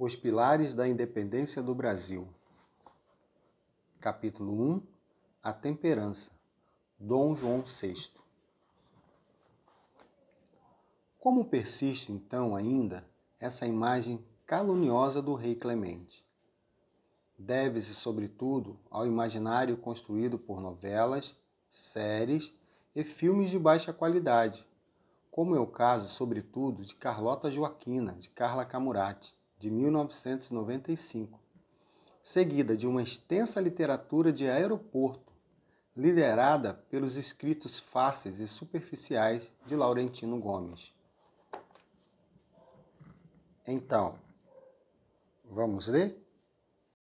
Os Pilares da Independência do Brasil. Capítulo 1 A Temperança. Dom João VI. Como persiste então ainda essa imagem caluniosa do rei Clemente? Deve-se, sobretudo, ao imaginário construído por novelas, séries e filmes de baixa qualidade, como é o caso, sobretudo, de Carlota Joaquina, de Carla Camurati de 1995, seguida de uma extensa literatura de aeroporto, liderada pelos escritos fáceis e superficiais de Laurentino Gomes. Então, vamos ler?